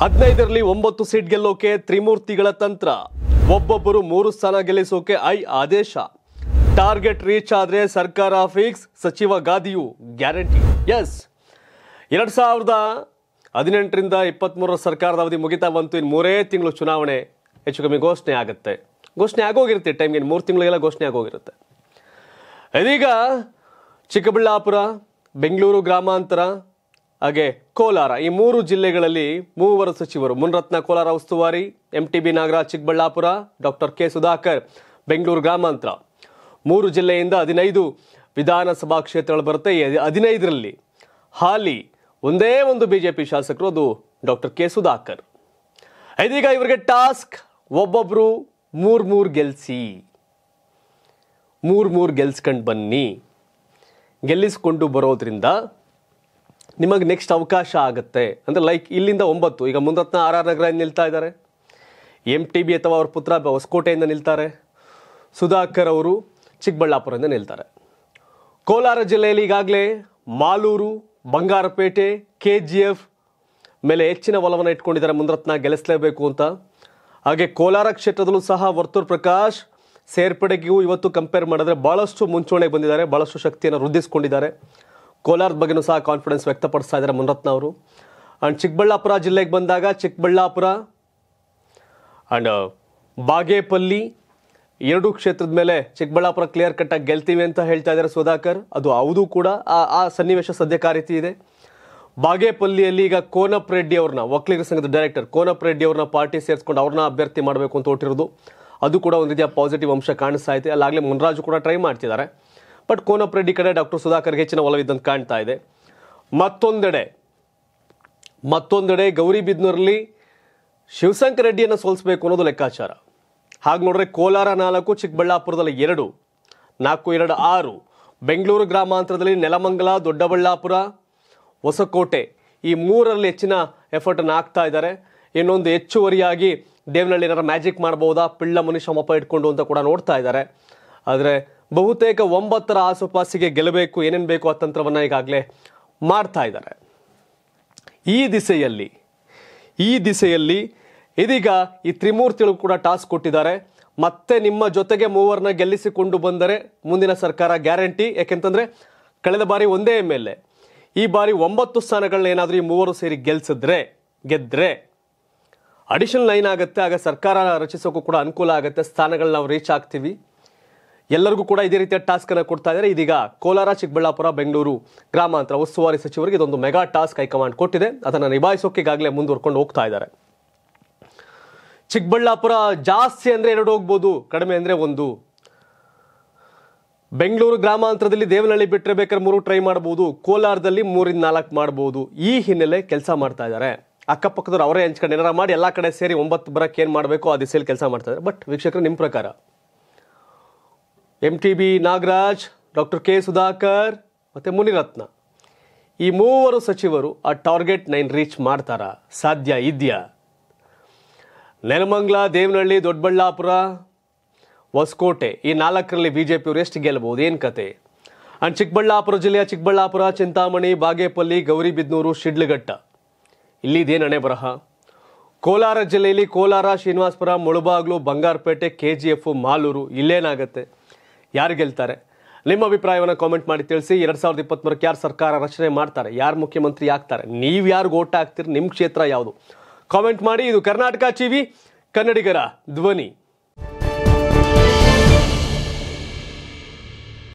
ಹದಿನೈದರಲ್ಲಿ ಒಂಬತ್ತು ಸೀಟ್ ಗೆಲ್ಲೋಕೆ ತ್ರಿಮೂರ್ತಿಗಳ ತಂತ್ರ ಒಬ್ಬೊಬ್ಬರು ಮೂರು ಸ್ಥಾನ ಗೆಲ್ಲಿಸೋಕೆ ಐ ಆದೇಶ ಟಾರ್ಗೆಟ್ ರೀಚ್ ಆದರೆ ಸರ್ಕಾರ ಫಿಕ್ಸ್ ಸಚಿವ ಗಾದಿಯು ಗ್ಯಾರಂಟಿ ಎಸ್ ಎರಡು ಸಾವಿರದ ಹದಿನೆಂಟರಿಂದ ಇಪ್ಪತ್ತ್ಮೂರರ ಸರ್ಕಾರದ ಅವಧಿ ಮುಗಿತಾ ಬಂತು ಇನ್ನು ಮೂರೇ ತಿಂಗಳು ಚುನಾವಣೆ ಹೆಚ್ಚು ಕಮ್ಮಿ ಘೋಷಣೆ ಆಗುತ್ತೆ ಘೋಷಣೆ ಆಗೋಗಿರುತ್ತೆ ಟೈಮ್ಗೆ ಮೂರು ತಿಂಗಳಿಗೆಲ್ಲ ಘೋಷಣೆ ಆಗೋಗಿರುತ್ತೆ ಇದೀಗ ಚಿಕ್ಕಬಳ್ಳಾಪುರ ಬೆಂಗಳೂರು ಗ್ರಾಮಾಂತರ ಹಾಗೆ ಕೋಲಾರ ಈ ಮೂರು ಜಿಲ್ಲೆಗಳಲ್ಲಿ ಮೂವರು ಸಚಿವರು ಮುನ್ರತ್ನ ಕೋಲಾರ ಉಸ್ತುವಾರಿ M T B Nagaraj Chikkaballapur doctor K Sudhakar Bengaluru ಗ್ರಾಮಾಂತರ ಮೂರು ಜಿಲ್ಲೆಯಿಂದ ಹದಿನೈದು ವಿಧಾನಸಭಾ ಕ್ಷೇತ್ರಗಳು ಬರುತ್ತೆ ಹದಿನೈದರಲ್ಲಿ ಹಾಲಿ ಒಂದೇ ಒಂದು ಬಿಜೆಪಿ ಶಾಸಕರು ಅದು ಡಾಕ್ಟರ್ ಕೆ ಸುಧಾಕರ್ ಇದೀಗ ಇವರಿಗೆ ಟಾಸ್ಕ್ ಒಬ್ಬೊಬ್ರು ಮೂರ್ ಮೂರ್ ಗೆಲ್ಸಿ ಮೂರ್ ಮೂರ್ ಗೆಲ್ಸ್ಕೊಂಡು ಬನ್ನಿ ಗೆಲ್ಲಿಸ್ಕೊಂಡು ಬರೋದ್ರಿಂದ ನಿಮಗೆ ನೆಕ್ಸ್ಟ್ ಅವಕಾಶ ಆಗುತ್ತೆ ಅಂದರೆ ಲೈಕ್ ಇಲ್ಲಿಂದ ಒಂಬತ್ತು ಈಗ ಮುಂದತ್ನ ಆರ್ ಆರ್ ನಗರ ನಿಲ್ತಾ ಇದ್ದಾರೆ ಎಮ್ ಟಿ ಬಿ ಅಥವಾ ಅವ್ರ ಪುತ್ರ ಹೊಸಕೋಟೆಯಿಂದ ನಿಲ್ತಾರೆ ಸುಧಾಕರ್ ಅವರು ಚಿಕ್ಕಬಳ್ಳಾಪುರದಿಂದ ನಿಲ್ತಾರೆ ಕೋಲಾರ ಜಿಲ್ಲೆಯಲ್ಲಿ ಈಗಾಗಲೇ Malur Bangarpet K G F ಮೇಲೆ ಹೆಚ್ಚಿನ ಒಲವನ್ನು ಇಟ್ಕೊಂಡಿದ್ದಾರೆ ಮುಂದರತ್ನ ಗೆಲ್ಲಿಸಲೇಬೇಕು ಅಂತ ಹಾಗೆ ಕೋಲಾರ ಕ್ಷೇತ್ರದಲ್ಲೂ ಸಹ ವರ್ತೂರ್ ಪ್ರಕಾಶ್ ಸೇರ್ಪಡೆಗೂ ಇವತ್ತು ಕಂಪೇರ್ ಮಾಡಿದ್ರೆ ಭಾಳಷ್ಟು ಮುಂಚೂಣಿಗೆ ಬಂದಿದ್ದಾರೆ ಭಾಳಷ್ಟು ಶಕ್ತಿಯನ್ನು ವೃದ್ಧಿಸ್ಕೊಂಡಿದ್ದಾರೆ ಕೋಲಾರದ ಬಗ್ಗೆನೂ ಸಹ ಕಾನ್ಫಿಡೆನ್ಸ್ ವ್ಯಕ್ತಪಡಿಸ್ತಾ ಇದ್ದಾರೆ ಮುನರತ್ನ ಅವರು ಆ್ಯಂಡ್ ಚಿಕ್ಕಬಳ್ಳಾಪುರ ಜಿಲ್ಲೆಗೆ ಬಂದಾಗ ಚಿಕ್ಕಬಳ್ಳಾಪುರ ಆ್ಯಂಡ್ uh, ಬಾಗೇಪಲ್ಲಿ ಎರಡು ಕ್ಷೇತ್ರದ ಮೇಲೆ ಚಿಕ್ಕಬಳ್ಳಾಪುರ ಕ್ಲಿಯರ್ ಕಟ್ಟಾಗಿ ಗೆಲ್ತೀವಿ ಅಂತ ಹೇಳ್ತಾ ಇದ್ದಾರೆ ಸುಧಾಕರ್ ಅದು ಹೌದು ಕೂಡ ಆ ಆ ಸನ್ನಿವೇಶ ಸದ್ಯಕ್ಕೆ ಆ ರೀತಿ ಇದೆ ಬಾಗೇಪಲ್ಲಿಯಲ್ಲಿ ಈಗ ಕೋನಪ್ಪ ರೆಡ್ಡಿ ಅವ್ರನ್ನ ಒಕ್ಕಲಿಗರ ಸಂಘದ ಡೈರೆಕ್ಟರ್ ಕೋನಪ್ಪ ರೆಡ್ಡಿ ಅವ್ರನ್ನ ಪಾರ್ಟಿ ಸೇರಿಸ್ಕೊಂಡು ಅವ್ರನ್ನ ಅಭ್ಯರ್ಥಿ ಮಾಡಬೇಕು ಅಂತ ಹೊಟ್ಟಿರೋದು ಅದು ಕೂಡ ಒಂದು ರೀತಿಯ ಪಾಸಿಟಿವ್ ಅಂಶ ಕಾಣಿಸ್ತಾ ಇದೆ ಅಲ್ಲಾಗಲೇ ಮುನರಾಜು ಕೂಡ ಟ್ರೈ ಮಾಡ್ತಿದ್ದಾರೆ ಬಟ್ ಕೋನಪ್ರೆಡ್ಡಿ ಕಡೆ ಡಾಕ್ಟರ್ ಸುಧಾಕರ್ಗೆ ಹೆಚ್ಚಿನ ಒಲವಿದ್ದಂತೆ ಕಾಣ್ತಾ ಇದೆ ಮತ್ತೊಂದೆಡೆ ಮತ್ತೊಂದೆಡೆ ಗೌರಿಬಿದ್ನೂರಲ್ಲಿ ಶಿವಶಂಕರ ರೆಡ್ಡಿಯನ್ನು ಸೋಲಿಸಬೇಕು ಅನ್ನೋದು ಲೆಕ್ಕಾಚಾರ ಹಾಗೆ ನೋಡಿದ್ರೆ ಕೋಲಾರ ನಾಲ್ಕು ಚಿಕ್ಕಬಳ್ಳಾಪುರದಲ್ಲಿ ಎರಡು ನಾಲ್ಕು ಎರಡು ಆರು ಬೆಂಗಳೂರು ಗ್ರಾಮಾಂತರದಲ್ಲಿ ನೆಲಮಂಗಲ ದೊಡ್ಡಬಳ್ಳಾಪುರ ಹೊಸಕೋಟೆ ಈ ಮೂರರಲ್ಲಿ ಹೆಚ್ಚಿನ ಎಫರ್ಟನ್ನು ಹಾಕ್ತಾ ಇದ್ದಾರೆ ಇನ್ನೊಂದು ಹೆಚ್ಚುವರಿಯಾಗಿ ದೇವನಹಳ್ಳಿ ಏನಾರು ಮ್ಯಾಜಿಕ್ ಮಾಡ್ಬೋದಾ ಪಿಳ್ಳ ಮನುಷ್ಯ ಮಪ್ಪ ಇಟ್ಕೊಂಡು ಅಂತ ಕೂಡ ನೋಡ್ತಾ ಇದ್ದಾರೆ ಆದರೆ ಬಹುತೇಕ ಒಂಬತ್ತರ ಆಸುಪಾಸಿಗೆ ಗೆಲ್ಲಬೇಕು ಏನೇನು ಬೇಕು ಆ ತಂತ್ರವನ್ನು ಈಗಾಗಲೇ ಮಾಡ್ತಾ ಇದ್ದಾರೆ ಈ ದಿಸೆಯಲ್ಲಿ ಈ ದಿಸೆಯಲ್ಲಿ ಇದೀಗ ಈ ತ್ರಿಮೂರ್ತಿಗಳು ಕೂಡ ಟಾಸ್ಕ್ ಕೊಟ್ಟಿದ್ದಾರೆ ಮತ್ತೆ ನಿಮ್ಮ ಜೊತೆಗೆ ಮೂವರನ್ನ ಗೆಲ್ಲಿಸಿಕೊಂಡು ಬಂದರೆ ಮುಂದಿನ ಸರ್ಕಾರ ಗ್ಯಾರಂಟಿ ಯಾಕೆಂತಂದರೆ ಕಳೆದ ಬಾರಿ ಒಂದೇ ಎಮ್ ಎಲ್ ಎ ಈ ಬಾರಿ ಒಂಬತ್ತು ಸ್ಥಾನಗಳನ್ನ ಏನಾದರೂ ಈ ಮೂವರು ಸೇರಿ ಗೆಲ್ಸಿದ್ರೆ ಗೆದ್ದರೆ ಅಡಿಷನಲ್ ಲೈನ್ ಆಗುತ್ತೆ ಆಗ ಸರ್ಕಾರ ರಚಿಸೋಕ್ಕೂ ಕೂಡ ಅನುಕೂಲ ಆಗುತ್ತೆ ಸ್ಥಾನಗಳನ್ನ ನಾವು ರೀಚ್ ಆಗ್ತೀವಿ ಎಲ್ಲರಿಗೂ ಕೂಡ ಇದೇ ರೀತಿಯ ಟಾಸ್ಕ್ ಅನ್ನು ಕೊಡ್ತಾ ಇದ್ದಾರೆ ಇದೀಗ ಕೋಲಾರ ಚಿಕ್ಕಬಳ್ಳಾಪುರ ಬೆಂಗಳೂರು ಗ್ರಾಮಾಂತರ ಉಸ್ತುವಾರಿ ಸಚಿವರಿಗೆ ಇದೊಂದು ಮೆಗಾ ಟಾಸ್ಕ್ ಹೈಕಮಾಂಡ್ ಕೊಟ್ಟಿದೆ ಅದನ್ನು ನಿಭಾಯಿಸೋಕೆ ಈಗಾಗಲೇ ಮುಂದುವರ್ಕೊಂಡು ಹೋಗ್ತಾ ಇದ್ದಾರೆ ಚಿಕ್ಕಬಳ್ಳಾಪುರ ಜಾಸ್ತಿ ಅಂದ್ರೆ ಎರಡು ಹೋಗ್ಬೋದು ಕಡಿಮೆ ಅಂದ್ರೆ ಒಂದು ಬೆಂಗಳೂರು ಗ್ರಾಮಾಂತರದಲ್ಲಿ ದೇವನಹಳ್ಳಿ ಬಿಟ್ಟರೆ ಬೇಕಾದ್ರೆ ಮೂರು ಟ್ರೈ ಮಾಡಬಹುದು ಕೋಲಾರದಲ್ಲಿ ಮೂರಿಂದ ನಾಲ್ಕು ಮಾಡಬಹುದು ಈ ಹಿನ್ನೆಲೆ ಕೆಲಸ ಮಾಡ್ತಾ ಇದ್ದಾರೆ ಅಕ್ಕಪಕ್ಕದವ್ರು ಅವರೇ ಹಂಚ್ಕೊಂಡು ಏನಾರ ಮಾಡಿ ಎಲ್ಲ ಕಡೆ ಸೇರಿ ಒಂಬತ್ತು ಬರಕ್ಕೆ ಏನು ಮಾಡಬೇಕು ಆ ದಿಸೆಯಲ್ಲಿ ಕೆಲಸ ಮಾಡ್ತಾ ಇದ್ದಾರೆ ಬಟ್ ವೀಕ್ಷಕರು ನಿಮ್ಮ ಪ್ರಕಾರ M T B Nagaraj doctor K Sudhakar ಮತ್ತು ಮುನಿರತ್ನ ಈ ಮೂವರು ಸಚಿವರು ಆ ಟಾರ್ಗೆಟ್ ನೈನ್ ರೀಚ್ ಮಾಡ್ತಾರಾ ಸಾಧ್ಯ ಇದೆಯಾ ನೆಲಮಂಗ್ಲ ದೇವನಹಳ್ಳಿ ದೊಡ್ಡಬಳ್ಳಾಪುರ ಹೊಸಕೋಟೆ ಈ ನಾಲ್ಕರಲ್ಲಿ ಬಿ ಜೆ ಪಿಯವರು ಎಷ್ಟು ಗೆಲ್ಲಬಹುದು ಏನು ಕತೆ ಆ್ಯಂಡ್ ಚಿಕ್ಕಬಳ್ಳಾಪುರ ಜಿಲ್ಲೆಯ ಚಿಕ್ಕಬಳ್ಳಾಪುರ ಚಿಂತಾಮಣಿ ಬಾಗೇಪಲ್ಲಿ ಗೌರಿಬಿದ್ನೂರು ಶಿಡ್ಲಘಟ್ಟ ಇಲ್ಲಿದೇನು ಹಣೆ ಬರಹ ಕೋಲಾರ ಜಿಲ್ಲೆಯಲ್ಲಿ Kolar Srinivaspur Mulbagal Bangarpet K G F Malur ಇಲ್ಲೇನಾಗತ್ತೆ ಯಾರು ಗೆಲ್ತಾರೆ ನಿಮ್ಮ ಅಭಿಪ್ರಾಯವನ್ನು ಕಾಮೆಂಟ್ ಮಾಡಿ ತಿಳಿಸಿ ಎರಡು ಸಾವಿರದ ಇಪ್ಪತ್ತ್ಮೂರಕ್ಕೆ ಯಾರು ಸರ್ಕಾರ ರಚನೆ ಮಾಡ್ತಾರೆ ಯಾರು ಮುಖ್ಯಮಂತ್ರಿ ಆಗ್ತಾರೆ ನೀವು ಯಾರು ಓಟ್ ಹಾಕ್ತೀರಿ ನಿಮ್ಮ ಕ್ಷೇತ್ರ ಯಾವುದು ಕಾಮೆಂಟ್ ಮಾಡಿ ಇದು ಕರ್ನಾಟಕ ಟಿವಿ ಕನ್ನಡಿಗರ ಧ್ವನಿ